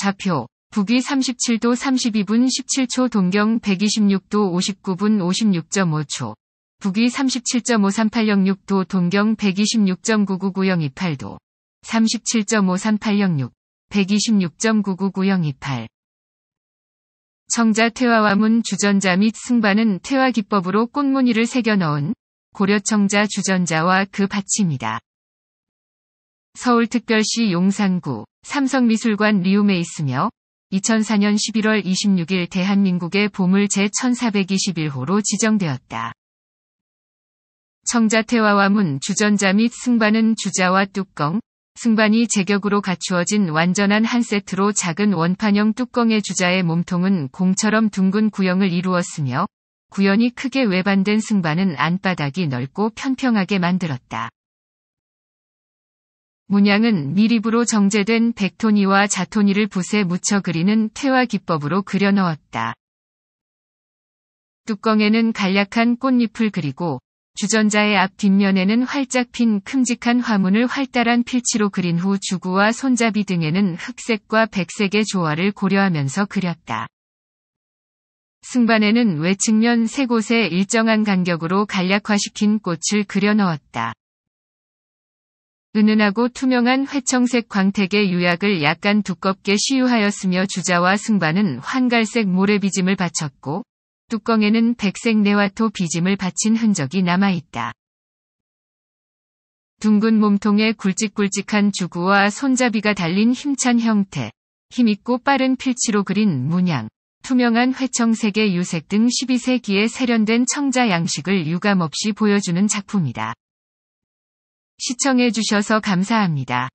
좌표, 북위 37도 32분 17초 동경 126도 59분 56.5초, 북위 37.53806도 동경 1 2 6 9 9 9 0 2 8도 37.53806, 1 2 6 9 9 9 0 2 8 청자 태화와문 주전자 및 승반은 태화 기법으로 꽃무늬를 새겨 넣은 고려 청자 주전자와 그 받침이다. 서울특별시 용산구 삼성미술관 리움에 있으며 2004년 11월 26일 대한민국의 보물 제1421호로 지정되었다. 청자태화와문 주전자 및 승반은 주자와 뚜껑, 승반이 제격으로 갖추어진 완전한 한 세트로 작은 원판형 뚜껑의 주자의 몸통은 공처럼 둥근 구형을 이루었으며 구연이 크게 외반된 승반은 안바닥이 넓고 편평하게 만들었다. 문양은 미립으로 정제된 백토니와 자토니를 붓에 묻혀 그리는 태화 기법으로 그려 넣었다. 뚜껑에는 간략한 꽃잎을 그리고 주전자의 앞 뒷면에는 활짝 핀 큼직한 화문을 활달한 필치로 그린 후 주구와 손잡이 등에는 흑색과 백색의 조화를 고려하면서 그렸다. 승반에는 외측면 세 곳에 일정한 간격으로 간략화시킨 꽃을 그려 넣었다. 은은하고 투명한 회청색 광택의 유약을 약간 두껍게 시유하였으며 주자와 승반은 황갈색 모래비짐을 바쳤고 뚜껑에는 백색 네와토 비짐을 바친 흔적이 남아있다. 둥근 몸통에 굵직굵직한 주구와 손잡이가 달린 힘찬 형태, 힘있고 빠른 필치로 그린 문양, 투명한 회청색의 유색 등 12세기에 세련된 청자 양식을 유감없이 보여주는 작품이다. 시청해주셔서 감사합니다.